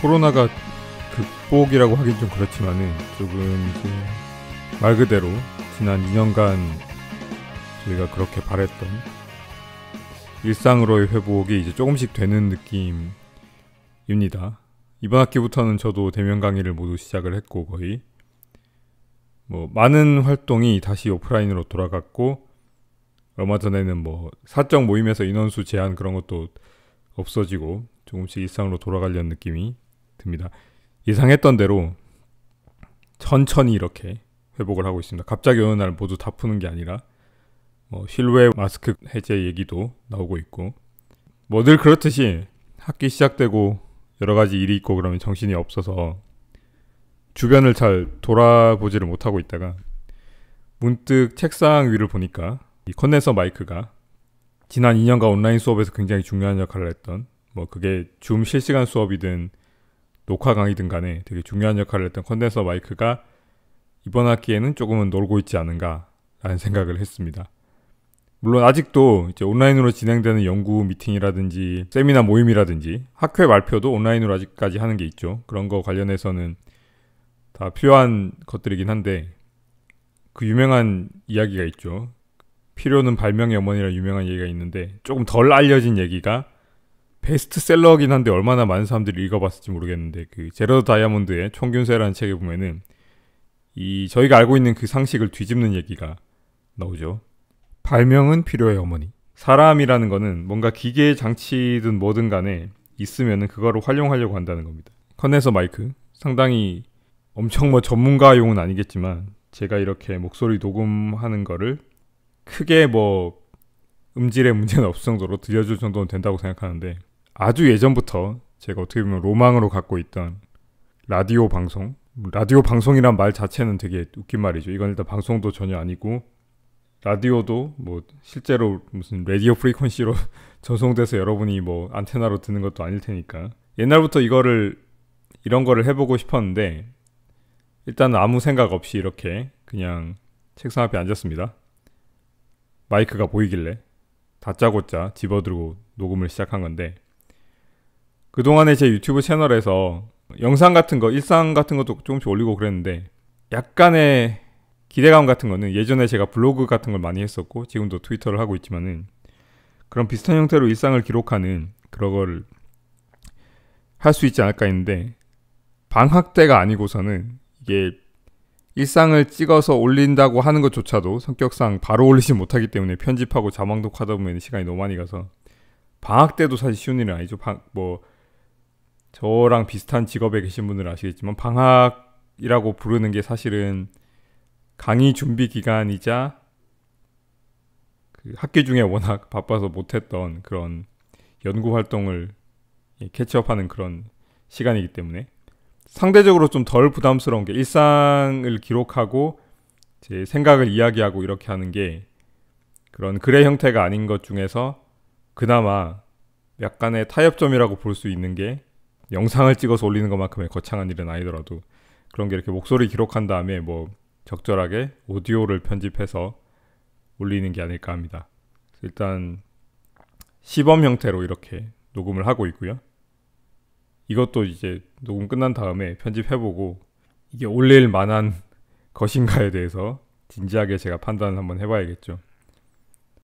코로나가 극복이라고 하긴 좀 그렇지만은 조금 이제 말 그대로 지난 2년간 저희가 그렇게 바랬던 일상으로의 회복이 이제 조금씩 되는 느낌입니다. 이번 학기부터는 저도 대면 강의를 모두 시작을 했고 거의 뭐 많은 활동이 다시 오프라인으로 돌아갔고 얼마 전에는 뭐 사적 모임에서 인원수 제한 그런 것도 없어지고 조금씩 일상으로 돌아가려는 느낌이 듭니다. 예상했던 대로 천천히 이렇게 회복을 하고 있습니다. 갑자기 어느 날 모두 다 푸는 게 아니라 뭐 실외 마스크 해제 얘기도 나오고 있고 뭐늘 그렇듯이 학기 시작되고 여러 가지 일이 있고 그러면 정신이 없어서 주변을 잘 돌아보지를 못하고 있다가 문득 책상 위를 보니까 이 컨덴서 마이크가 지난 2년간 온라인 수업에서 굉장히 중요한 역할을 했던 뭐 그게 줌 실시간 수업이든 녹화 강의든 간에 되게 중요한 역할을 했던 컨덴서 마이크가 이번 학기에는 조금은 놀고 있지 않은가라는 생각을 했습니다. 물론 아직도 이제 온라인으로 진행되는 연구 미팅이라든지 세미나 모임이라든지 학회 발표도 온라인으로 아직까지 하는 게 있죠. 그런 거 관련해서는 다 필요한 것들이긴 한데 그 유명한 이야기가 있죠. 필요는 발명의 어머니라 유명한 얘기가 있는데 조금 덜 알려진 얘기가 베스트셀러긴 한데 얼마나 많은 사람들이 읽어봤을지 모르겠는데 그 제러드 다이아몬드의 총균세라는 책에 보면은 이 저희가 알고 있는 그 상식을 뒤집는 얘기가 나오죠. 발명은 필요해 어머니. 사람이라는 거는 뭔가 기계의 장치든 뭐든 간에 있으면은 그거를 활용하려고 한다는 겁니다. 컨에서 마이크 상당히 엄청 뭐 전문가용은 아니겠지만 제가 이렇게 목소리 녹음하는 거를 크게 뭐 음질의 문제는 없을 정도로 들려줄 정도는 된다고 생각하는데 아주 예전부터 제가 어떻게 보면 로망으로 갖고 있던 라디오 방송. 라디오 방송이란 말 자체는 되게 웃긴 말이죠. 이건 일단 방송도 전혀 아니고 라디오도 뭐 실제로 무슨 라디오 프리퀀시로 전송돼서 여러분이 뭐 안테나로 듣는 것도 아닐 테니까 옛날부터 이거를 이런 거를 해보고 싶었는데 일단 아무 생각 없이 이렇게 그냥 책상 앞에 앉았습니다. 마이크가 보이길래 다짜고짜 집어들고 녹음을 시작한 건데 그동안에 제 유튜브 채널에서 영상 같은 거, 일상 같은 것도 조금씩 올리고 그랬는데 약간의 기대감 같은 거는 예전에 제가 블로그 같은 걸 많이 했었고 지금도 트위터를 하고 있지만은 그런 비슷한 형태로 일상을 기록하는 그런 걸 할 수 있지 않을까 했는데 방학 때가 아니고서는 이게 일상을 찍어서 올린다고 하는 것조차도 성격상 바로 올리지 못하기 때문에 편집하고 자막독 하다 보면 시간이 너무 많이 가서 방학 때도 사실 쉬운 일은 아니죠. 방, 뭐 저랑 비슷한 직업에 계신 분들은 아시겠지만 방학이라고 부르는 게 사실은 강의 준비 기간이자 그 학기 중에 워낙 바빠서 못했던 그런 연구 활동을 예, 캐치업하는 그런 시간이기 때문에 상대적으로 좀 덜 부담스러운 게 일상을 기록하고 제 생각을 이야기하고 이렇게 하는 게 그런 글의 형태가 아닌 것 중에서 그나마 약간의 타협점이라고 볼 수 있는 게 영상을 찍어서 올리는 것만큼의 거창한 일은 아니더라도 그런 게 이렇게 목소리 기록한 다음에 뭐 적절하게 오디오를 편집해서 올리는 게 아닐까 합니다. 일단 시범 형태로 이렇게 녹음을 하고 있고요. 이것도 이제 녹음 끝난 다음에 편집해보고 이게 올릴 만한 것인가에 대해서 진지하게 제가 판단을 한번 해봐야겠죠.